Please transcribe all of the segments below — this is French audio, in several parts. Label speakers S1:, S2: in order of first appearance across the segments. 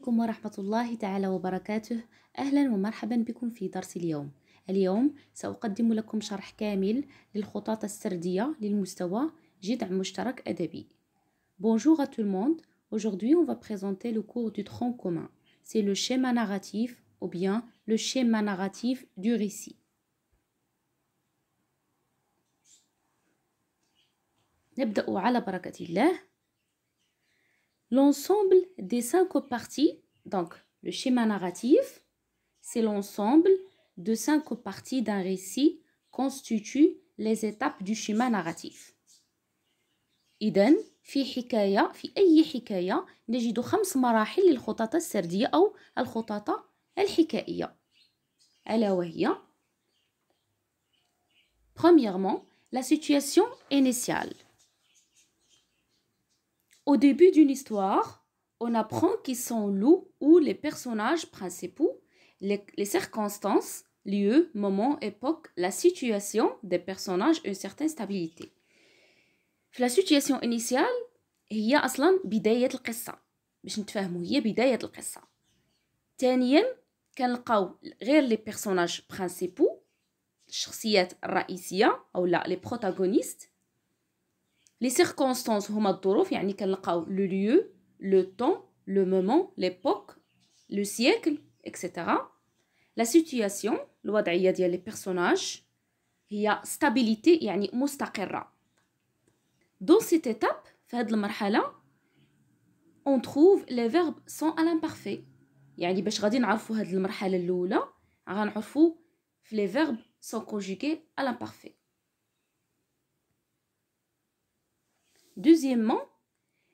S1: عليكم ورحمة الله تعالى وبركاته أهلا ومرحبا بكم في درس اليوم اليوم سأقدم لكم شرح كامل للخطاط السردية للمستوى جذع مشترك أدبي Bonjour à tout le monde Aujourd'hui on va présenter le cours du tronc commun C'est le schéma narratif ou bien le schéma narratif du récit نبدأ على بركة الله L'ensemble des cinq parties, donc le schéma narratif, c'est l'ensemble de cinq parties d'un récit constitue les étapes du schéma narratif. إذن في حكاية في أي حكاية نجد خمس مراحل للخطط السردية أو الخطط الحكائية Premièrement, la situation initiale. Au début d'une histoire, on apprend qui sont loup ou les personnages principaux, les, circonstances, lieu, moment, époque, la situation des personnages, une certaine stabilité. La situation initiale, il y a Aslan Je ne fais pas les personnages principaux, les personnages ou les protagonistes, les circonstances hum, le lieu le temps le moment l'époque le siècle etc. la situation loi ديال les personnages a stabilité yani mustaqirra dans cette étape fait marhala on trouve les verbes sont à l'imparfait a les verbes sont conjugués à l'imparfait Deuxièmement,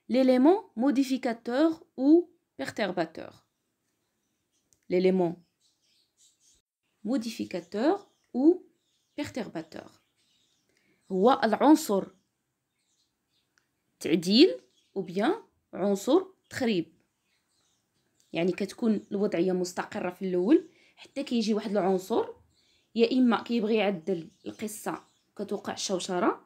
S1: l'élément modificateur ou perturbateur. L'élément modificateur ou perturbateur. هو العنصر تعديل أو بيان عنصر تخريب يعني كتكون الوضعيه مستقره في الاول حتى كيجي واحد العنصر يا اما كيبغي يعدل القصه كتوقع الشوشره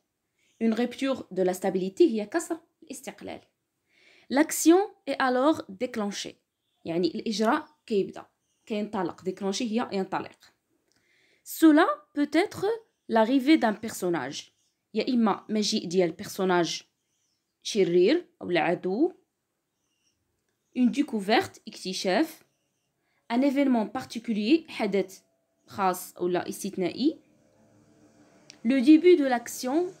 S1: une rupture de la stabilité a كسر الاستقلال l'action est alors déclenchée يعني الإجراء كيبدا كينطلق déclenché هي ينطلق cela peut être l'arrivée d'un personnage يا إما مجيء ديال personnage شرير أو العدو une découverte اكتشاف un événement particulier حدث خاص أو لا استثنائي le début de l'action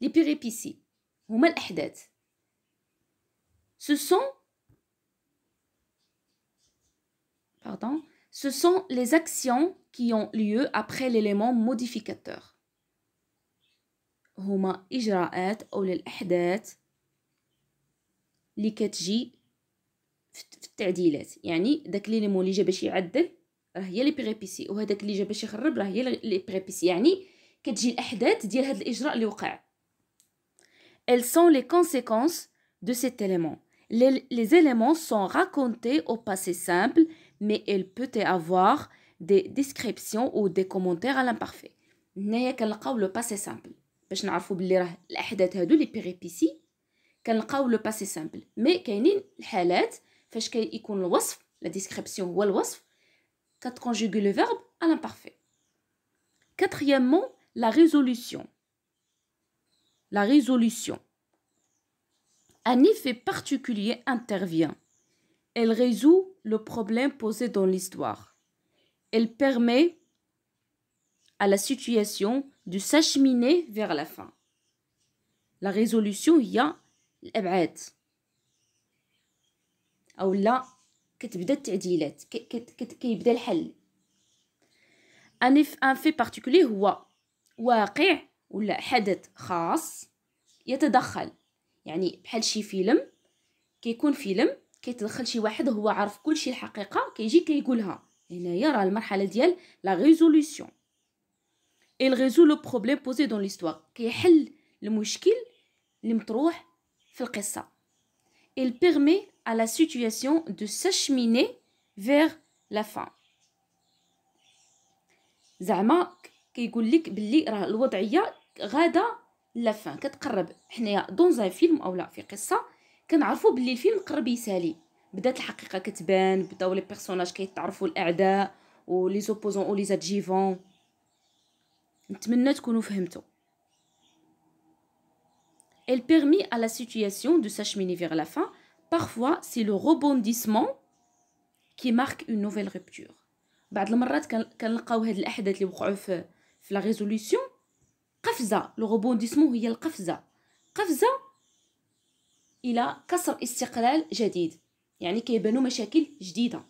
S1: لي بيريبيسي هما الأحداث سو سون pardon ce sont les actions qui ont lieu après l'élément modificateur هما إجراءات أو الأحداث اللي كتجي في التعديلات يعني داك لي ليمون اللي جا باش يعدل راه هي لي بريبيسي وهداك اللي جا باش يخرب راه هي لي بريبيسي يعني كتجي الاحداث ديال هاد الاجراء اللي وقع Elles sont les conséquences de cet élément. Les éléments sont racontés au passé simple mais elles peuttait avoir des descriptions ou des commentaires à l'imparfait. Nayek n'lqaou le passé simple bach n'a3rfou belli rah les hadath hadou li p'ri p'si le passé simple mais kaynin les halat fash kay ikoun le waṣf la description ou le waṣf kat conjuge le verbe à l'imparfait. Quatrièmement, la résolution la résolution. Un effet particulier intervient. Elle résout le problème posé dans l'histoire. Elle permet à la situation de s'acheminer vers la fin. La résolution, il y a l'abad. Ou là, كتبدا التعديلات كيبدا الحل ولا حدث خاص يتدخل يعني بحال شي فيلم كيكون فيلم كيتدخل شي واحد هو عارف كل شي الحقيقه كيجي كيقولها هنايا راه المرحله ديال لا ريزوليسيون إل résout لو بروبليم بوزي دون ليستواغ كيحل المشكل اللي مطروح في القصه إل بيغمي à la situation de s'acheminer vers la fin زعما كيقول لك باللي راه الوضعيه غادا لافان كتقرب حنايا دون زان فيلم اولا في قصه كنعرفوا باللي الفيلم قرب يسالي بدات الحقيقه كتبان بداو لي بيرسوناج كيتعرفوا الاعداء ولي زوبوزون ولي زادجيفون نتمنى تكونوا فهمتوا Elle permit à la situation de s'acheminer vers la fin. Parfois, c'est le rebondissement qui marque une nouvelle rupture. quand بعض المرات كنلقاو هاد الاحداث اللي وقعوا في في لا ريزوليسيون قفزه لو غوبونديسمون هي القفزه قفزه الى كسر استقلال جديد يعني كيبانو مشاكل جديده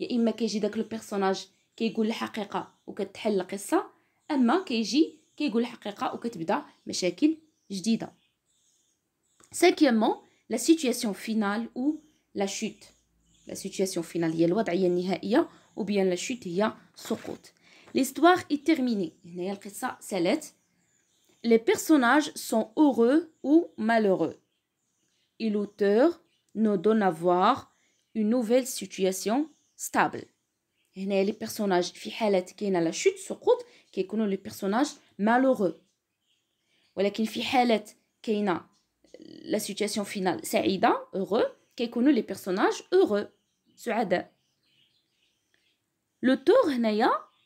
S1: يا اما كيجي داك لو بيرسوناج كيقول الحقيقه وكتحل القصه اما كيجي كيقول الحقيقه وكتبدا مشاكل جديده cinquièmement لا سيتوياسيون فينال او لا شوت لا سيتوياسيون فينال هي الوضعيه النهائيه وبيان لا شوت هي السقوط L'histoire est terminée. Les personnages sont heureux ou malheureux. Et l'auteur nous donne à voir une nouvelle situation stable. Les personnages qui ont la chute sur croûtent, qui connu les personnages malheureux. Mais qui a la situation finale, Saïda, heureux, qui connu les personnages heureux. L'auteur,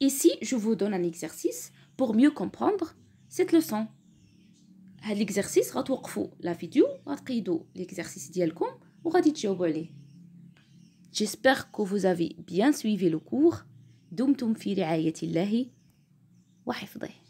S1: Ici, je vous donne un exercice pour mieux comprendre cette leçon. à l'exercice la la vidéo l'exercice ديالكم ou à J'espère que vous avez bien suivi le cours. دمتم في رعاية wa hifdh.